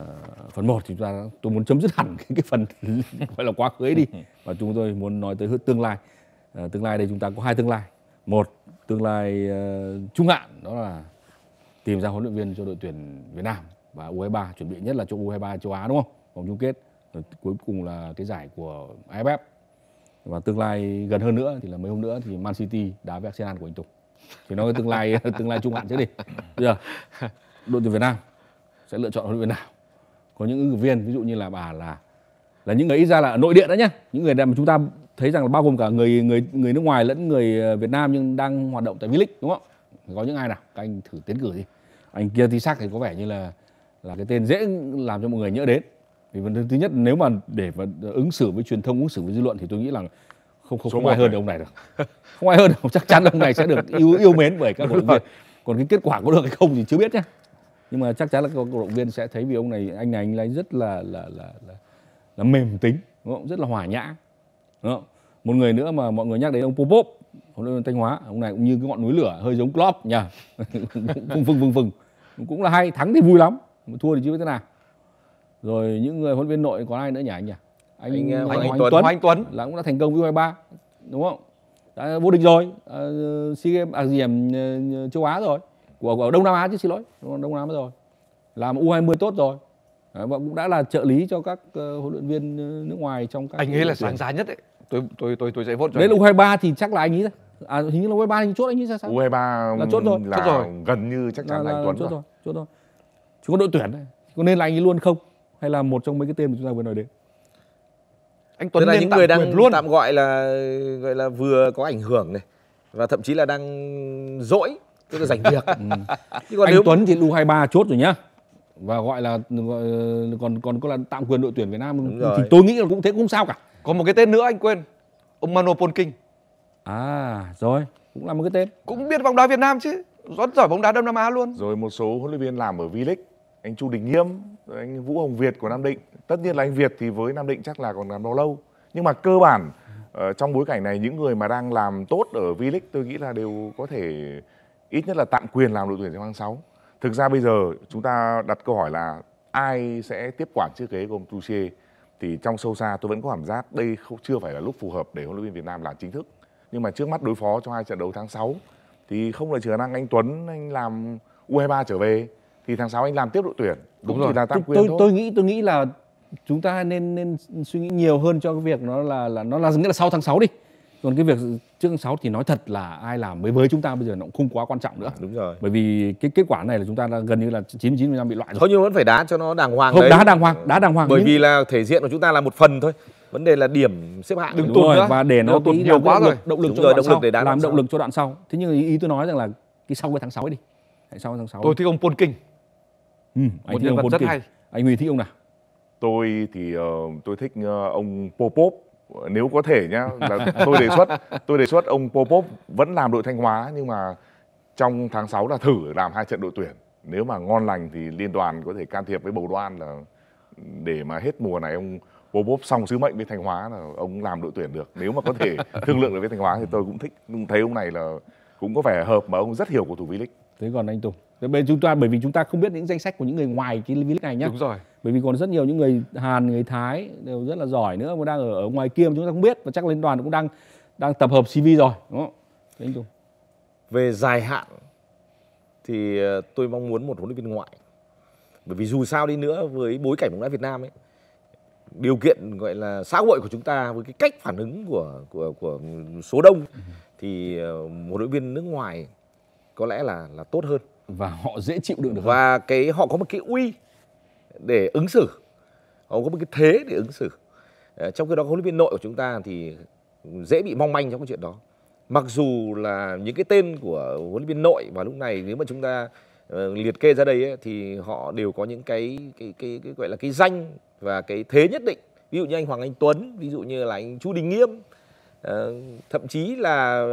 uh, phần 1 thì chúng ta tôi muốn chấm dứt hẳn cái, cái phần gọi là quá khứ ấy đi và chúng tôi muốn nói tới tương lai uh, tương lai đây chúng ta có hai tương lai một tương lai uh, trung hạn đó là tìm ra huấn luyện viên cho đội tuyển Việt Nam và U23 chuẩn bị nhất là cho U23 châu Á đúng không vòng chung kết rồi cuối cùng là cái giải của AFF và tương lai gần hơn nữa thì là mấy hôm nữa thì Man City đá với Arsenal của anh Tùng thì nói tương lai tương lai trung hạn chứ đi bây giờ đội tuyển Việt Nam sẽ lựa chọn huấn luyện viên nào có những ứng cử viên ví dụ như là bà là là những người ít ra là nội địa đó nhá những người mà chúng ta thấy rằng là bao gồm cả người người người nước ngoài lẫn người ờ, Việt Nam nhưng đang hoạt động tại V-League đúng không? Có những ai nào? Các anh thử tiến cử đi. Anh kia thì sắc thì có vẻ như là là cái tên dễ làm cho mọi người nhớ đến. Vì thứ nhất nếu mà để mà ứng xử với truyền thông, ứng xử với dư luận thì tôi nghĩ là không không, không ai hơn được ông này được. Không ai hơn được, chắc chắn ông này sẽ được yêu yêu mến bởi các cổ động viên. Còn cái kết quả có được hay không thì chưa biết nhé nhưng mà chắc chắn là các cổ động viên sẽ thấy vì ông này anh này anh ấy rất là là là là, là mềm tính đúng không? rất là hòa nhã đúng không? một người nữa mà mọi người nhắc đến ông Popop huấn luyện Thanh Hóa ông này cũng như cái ngọn núi lửa hơi giống Klopp nhỉ cũng vừng vừng vừng cũng là hay thắng thì vui lắm mà thua thì chưa biết thế nào rồi những người huấn luyện nội còn ai nữa nhỉ anh nhỉ anh anh, anh, ờ, Hoàng, anh, Tuấn, Hoàng Tuấn là cũng đã thành công với U23 đúng không đã vô địch rồi à, SEA Games à, gì à, châu Á rồi của, của Đông Nam Á chứ xin lỗi Đông Nam Á rồi làm U20 tốt rồi Đấy, và cũng đã là trợ lý cho các uh, huấn luyện viên ờ, nước ngoài trong các anh ấy là sáng giá nhất đấy tôi tôi tôi tôi sẽ vote cho đấy là U23 thì chắc là anh ấy đấy à hình như là U23 anh chốt anh ấy ra sao U23 là chốt rồi là chốt rồi. gần như chắc chắn là, là anh Tuấn chốt rồi. chốt rồi chúng có đội tuyển này có nên là anh ấy luôn không hay là một trong mấy cái tên mà chúng ta vừa nói đến anh Tuấn là những người đang luôn. tạm gọi là gọi là vừa có ảnh hưởng này và thậm chí là đang dỗi tức là rảnh việc ừ. còn anh nếu... Tuấn thì u 23 chốt rồi nhá và gọi là ờ, còn còn có là tạm quyền đội tuyển Việt Nam thì tôi nghĩ là cũng thế cũng sao cả có một cái tên nữa anh quên ông Mano Polking à rồi cũng là một cái tên cũng biết bóng đá Việt Nam chứ rất giỏi bóng đá Đông Nam Á luôn rồi một số huấn luyện viên làm ở V-League anh Chu Đình Nghiêm rồi anh Vũ Hồng Việt của Nam Định tất nhiên là anh Việt thì với Nam Định chắc là còn làm lâu lâu nhưng mà cơ bản ờ, trong bối cảnh này những người mà đang làm tốt ở V-League tôi nghĩ là đều có thể ít nhất là tạm quyền làm đội tuyển trong tháng 6 thực ra bây giờ chúng ta đặt câu hỏi là ai sẽ tiếp quản chiếc ghế của gồm Tuchel thì trong sâu xa tôi vẫn có cảm giác đây không, chưa phải là lúc phù hợp để huấn luyện viên Việt Nam làm chính thức nhưng mà trước mắt đối phó cho hai trận đấu tháng 6 thì không là trừ năng anh Tuấn anh làm U23 trở về thì tháng 6 anh làm tiếp đội tuyển đúng, đúng rồi là tạm quyền tôi, tôi, thôi. tôi nghĩ tôi nghĩ là chúng ta nên nên suy nghĩ nhiều hơn cho cái việc nó là là nó là nghĩa là sau tháng 6 đi còn cái việc trước tháng sáu thì nói thật là ai làm mới với chúng ta bây giờ nó cũng không quá quan trọng nữa à, đúng rồi bởi vì cái kết quả này là chúng ta đã gần như là 99% bị loại rồi thôi nhưng vẫn phải đá cho nó đàng hoàng không đấy. đá đàng hoàng đá đàng hoàng bởi nhưng... vì là thể diện của chúng ta là một phần thôi vấn đề là điểm xếp hạng đừng tụt nữa và để nó tụt nhiều quá rồi động lực đúng cho động lực để đá làm động lực cho đoạn sau thế nhưng ý, tôi nói rằng là cái sau cái tháng 6 ấy đi Hãy sau tháng 6 tôi thích ông Paul King ừ, anh một nhân vật rất hay anh Huy thích ông nào tôi thì uh, tôi thích uh, ông Popop nếu có thể nhá là tôi đề xuất tôi đề xuất ông Popov vẫn làm đội Thanh Hóa nhưng mà trong tháng 6 là thử làm hai trận đội tuyển nếu mà ngon lành thì liên đoàn có thể can thiệp với bầu đoan là để mà hết mùa này ông Popov xong sứ mệnh với Thanh Hóa là ông làm đội tuyển được nếu mà có thể thương lượng được với Thanh Hóa thì tôi cũng thích thấy ông này là cũng có vẻ hợp mà ông rất hiểu của thủ V-League thế còn anh Tùng bên chúng ta bởi vì chúng ta không biết những danh sách của những người ngoài cái V-League này nhá đúng rồi bởi vì còn rất nhiều những người Hàn người Thái đều rất là giỏi nữa mà đang ở, ở ngoài kia mà chúng ta không biết và chắc liên đoàn cũng đang đang tập hợp CV rồi đúng không? Thế về dài hạn thì ờ, tôi mong muốn một huấn luyện viên ngoại bởi vì dù sao đi nữa với bối cảnh bóng đá Việt Nam ấy điều kiện gọi là xã hội của chúng ta với cái cách phản ứng của của của số đông thì ờ, một đội viên nước ngoài có lẽ là là tốt hơn và họ dễ chịu đựng được và hơn. cái họ có một cái uy để ứng xử họ có một cái thế để ứng xử ờ, trong khi đó huấn luyện viên nội của chúng ta thì dễ bị mong manh trong cái chuyện đó mặc dù là những cái tên của huấn luyện viên nội vào lúc này nếu mà chúng ta ờ, liệt kê ra đây ấy, thì họ đều có những cái, cái cái cái gọi là cái danh và cái thế nhất định ví dụ như anh Hoàng Anh Tuấn ví dụ như là anh Chu Đình Nghiêm ờ, thậm chí là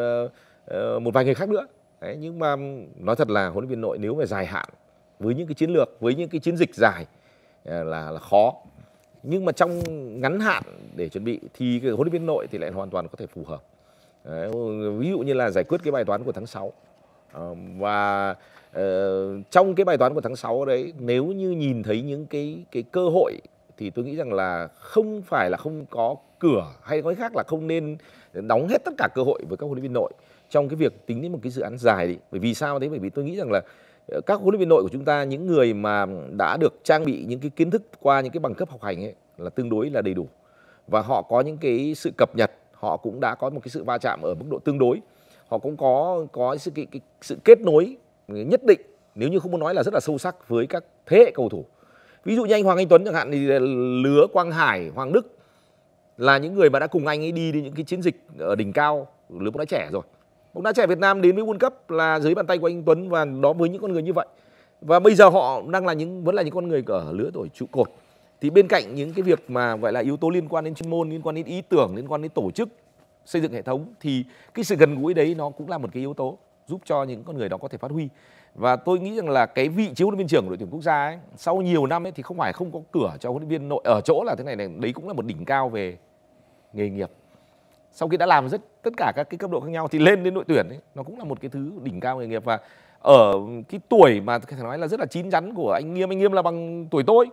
một vài người khác nữa Đấy, nhưng mà nói thật là huấn luyện viên nội nếu mà dài hạn với những cái chiến lược với những cái chiến dịch dài Ờ, là là khó nhưng mà trong ngắn hạn để chuẩn bị thì cái huấn luyện viên nội thì lại hoàn toàn có thể phù hợp Đấy, ví dụ như là giải quyết cái bài toán của tháng 6 à, ờ, và uh, trong cái bài toán của tháng 6 đấy nếu như nhìn thấy những cái cái cơ hội thì tôi nghĩ rằng là không phải là không có cửa hay nói khác là không nên đóng hết tất cả cơ hội với các huấn luyện viên nội trong cái việc tính đến một cái dự án dài đi bởi vì sao thế bởi vì tôi nghĩ rằng là các huấn luyện viên nội của chúng ta những người mà đã được trang bị những cái kiến thức qua những cái bằng cấp học hành ấy là tương đối là đầy đủ và họ có những cái sự cập nhật họ cũng đã có một cái sự va chạm ở mức độ tương đối họ cũng có có sự cái, cái sự kết nối nhất định nếu như không muốn nói là rất là sâu sắc với các thế hệ cầu thủ ví dụ như anh Hoàng Anh Tuấn chẳng hạn thì lứa Quang Hải Hoàng Đức là những người mà đã cùng anh ấy đi đến những cái chiến dịch ở đỉnh cao lứa bóng đá trẻ rồi bóng đá trẻ Việt Nam đến với World Cup là dưới bàn tay của anh Tuấn và đó với những con người như vậy và bây giờ họ đang là những vẫn là những con người ở lứa tuổi trụ cột thì bên cạnh những cái việc mà gọi là yếu tố liên quan đến chuyên môn liên quan đến ý tưởng liên quan đến tổ chức xây dựng hệ thống thì cái sự gần gũi đấy nó cũng là một cái yếu tố giúp cho những con người đó có thể phát huy và tôi nghĩ rằng là cái vị trí huấn luyện viên trưởng của đội tuyển quốc gia ấy, sau nhiều năm ấy thì không phải không có cửa cho huấn luyện viên nội ở chỗ là thế này này đấy cũng là một đỉnh cao về nghề nghiệp sau khi đã làm rất tất cả các cái cấp độ khác nhau thì lên đến đội tuyển ấy, nó cũng là một cái thứ đỉnh cao nghề nghiệp và ở cái tuổi mà thể nói là rất là chín chắn của anh Nghiêm anh Nghiêm là bằng tuổi tôi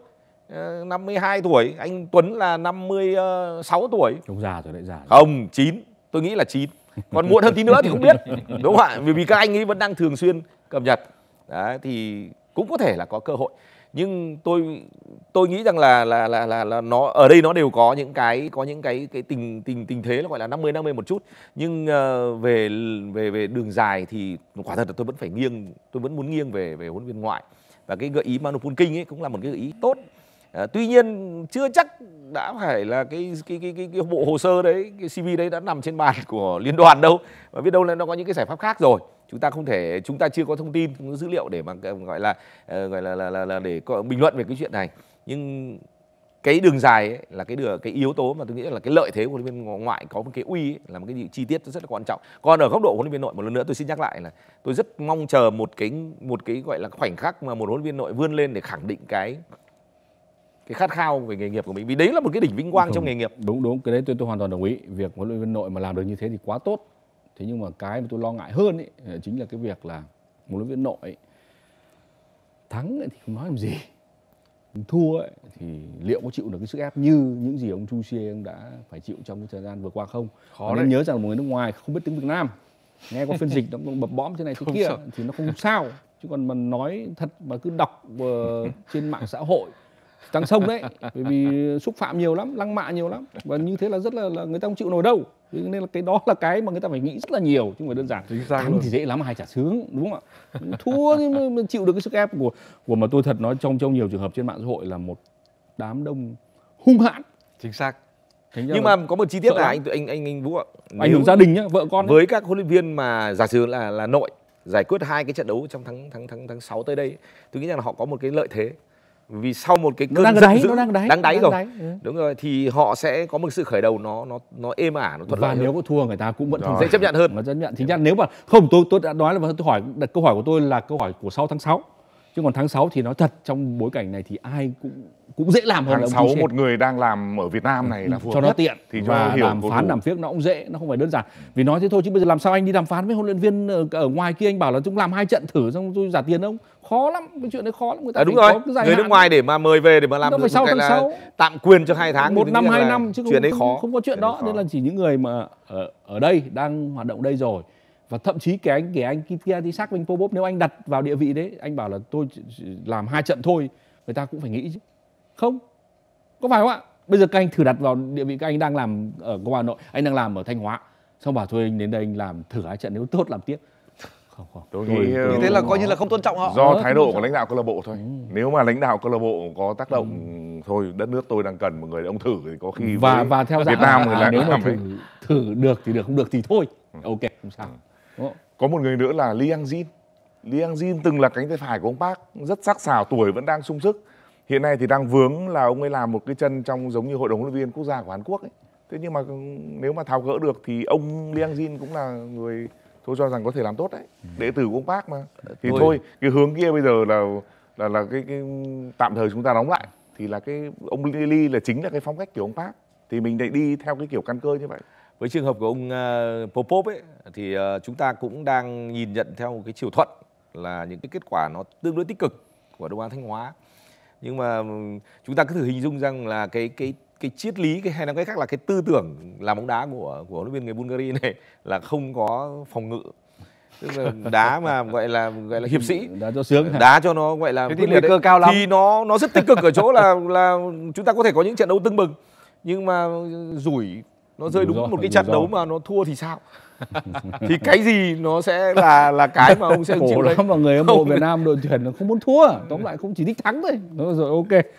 52 ờ, tuổi anh Tuấn là 56 tuổi ông già rồi lại già rồi. không chín tôi nghĩ là chín còn muộn hơn tí nữa thì không biết đúng không ạ vì, vì các anh ấy vẫn đang thường xuyên cập nhật đấy, thì cũng có thể là có cơ hội nhưng tôi tôi nghĩ rằng là là là là, là nó ở đây nó đều có những cái có những cái cái tình tình tình thế là gọi là 50 50 một chút nhưng uh, về về về đường dài thì quả thật là tôi vẫn phải nghiêng tôi vẫn muốn nghiêng về về huấn viên ngoại và cái gợi ý Manu pulking ấy cũng là một cái gợi ý tốt à, tuy nhiên chưa chắc đã phải là cái cái cái cái, cái bộ hồ sơ đấy cái cv đấy đã nằm trên bàn của liên đoàn đâu và biết đâu là nó có những cái giải pháp khác rồi chúng ta không thể chúng ta chưa có thông tin không có dữ liệu để mà ờ, gọi là ờ, gọi là là, là, là để có, bình luận về cái chuyện này nhưng cái đường dài ấy, là cái đường cái yếu tố mà tôi nghĩ là cái lợi thế của huấn luyện viên ngoại có một cái uy ấy, là một cái chi tiết rất là quan trọng còn ở góc độ huấn luyện viên nội một lần nữa tôi xin nhắc lại là tôi rất mong chờ một cái một cái gọi là khoảnh khắc mà một huấn luyện viên nội vươn lên để khẳng định cái cái khát khao về nghề nghiệp của mình vì đấy là một cái đỉnh vinh quang đúng, trong nghề nghiệp đúng đúng cái đấy tôi tôi hoàn toàn đồng ý việc huấn luyện viên nội mà làm được như thế thì quá tốt thế nhưng mà cái mà tôi lo ngại hơn ấy ờ, chính là cái việc là huấn luyện viên nội thắng thì không nói làm gì thua ấy, thì liệu có chịu được cái sức ép như những gì ông Chu Xie ông đã phải chịu trong cái thời gian vừa qua không? Khó nên nhớ rằng là một người nước ngoài không biết tiếng Việt Nam nghe có phiên dịch nó bập bõm thế này thế kia sợ. thì nó không sao chứ còn mà nói thật mà cứ đọc uh, trên mạng xã hội trắng sông đấy bởi vì xúc phạm nhiều lắm lăng mạ nhiều lắm và như thế là rất là, là người ta không chịu nổi đâu nên là cái đó là cái mà người ta phải nghĩ rất là nhiều chứ không phải đơn giản thắng thì dễ lắm hay trả sướng đúng không ạ thua nhưng mà chịu được cái sức ép của của mà tôi thật nói trong trong nhiều trường hợp trên mạng xã hội là một đám đông hung hãn chính xác nhưng mà có một chi tiết là anh anh anh anh vũ ạ ảnh hưởng gia đình nhá vợ con ấy. với các huấn luyện viên mà giả sử là là nội giải quyết hai cái trận đấu trong tháng tháng tháng tháng 6 tới đây tôi nghĩ rằng là họ có một cái lợi thế vì sau một cái cơn nó đang đáy, dữ, nó đang đáy, đang đáy đang rồi đáy. Ừ. đúng rồi thì họ sẽ có một sự khởi đầu nó nó nó êm ả nó thuận lợi và nếu có thua người ta cũng vẫn sẽ chấp nhận hơn nó chấp nhận thì xác nếu mà không tôi tôi đã nói là tôi hỏi đặt câu hỏi của tôi là câu hỏi của sau tháng 6 chứ còn tháng 6 thì nó thật trong bối cảnh này thì ai cũng cũng dễ làm hơn tháng sáu một người đang làm ở Việt Nam ừ, này ừ, là phù hợp cho nó tiện thì cho và hiểu đàm phán làm phiếc nó cũng dễ nó không phải đơn giản vì nói thế thôi chứ bây giờ làm sao anh đi đàm phán với huấn luyện viên ở, ngoài kia anh bảo là chúng làm hai trận thử xong tôi trả tiền không khó lắm cái chuyện đấy khó lắm người ta à, đúng rồi có cái người nước ngoài để mà mời về để mà làm được sau tháng sáu tạm quyền cho hai tháng một năm hai năm chứ chuyện đấy khó không có chuyện đó nên là chỉ những người mà ở, ở đây đang hoạt động đây rồi và thậm chí cái anh kể anh kia thì xác minh Pobop nếu anh đặt vào địa vị đấy anh bảo là tôi làm hai trận thôi người ta cũng phải nghĩ chứ không có phải không ạ bây giờ các anh thử đặt vào địa vị các anh đang làm ở công an nội anh đang làm ở thanh hóa xong bảo thôi anh đến đây anh làm thử hai trận nếu tốt làm tiếp không không tôi, nghĩ như ờ, thế là coi như là không tôn trọng họ do ờ, thái độ của lãnh đạo câu lạc bộ thôi ừ. nếu mà lãnh đạo câu lạc bộ có tác động ừ. thôi đất nước tôi đang cần một người ông thử thì có khi và và theo Việt Nam à, người à, là nếu mà thử, thử được thì được không được thì thôi ừ. ok không sao ừ có một người nữa là Lee Ang Jin Lee Ang Jin từng là cánh tay phải của ông Park rất sắc sảo tuổi vẫn đang sung sức hiện nay thì đang vướng là ông ấy làm một cái chân trong giống như hội đồng huấn luyện viên quốc gia của Hàn Quốc ấy. thế nhưng mà nếu mà tháo gỡ được thì ông Lee Ang Jin cũng là người tôi cho rằng có thể làm tốt đấy ừ. đệ tử của ông Park mà ờ, thì tôi... thôi cái hướng kia bây giờ là là là cái, cái tạm thời chúng ta đóng lại thì là cái ông Lee là chính là cái phong cách kiểu ông Park thì mình lại đi theo cái kiểu căn cơ như vậy với trường hợp của ông uh, ờ, Popop ấy thì ờ, chúng ta cũng đang nhìn nhận theo một cái chiều thuận là những cái kết quả nó tương đối tích cực của Đông An Thanh Hóa nhưng mà ừ, chúng ta cứ thử hình dung rằng là cái cái cái triết lý cái hay là cái khác là cái tư tưởng làm bóng đá của của huấn luyện viên người Bulgaria này là không có phòng ngự tức là đá mà gọi là gọi là hiệp sĩ đá cho sướng đá cho nó gọi là nguy cơ cao lắm thì nó nó rất tích cực ở chỗ là là chúng ta có thể có những trận đấu tưng bừng nhưng mà ừ, rủi nó rơi đúng, đúng do, một cái trận đấu mà nó thua thì sao thì cái gì nó sẽ là là cái mà ông sẽ Khổ chịu lắm mà người hâm mộ Việt Nam đội tuyển nó không muốn thua tóm lại cũng chỉ thích thắng thôi nó rồi ok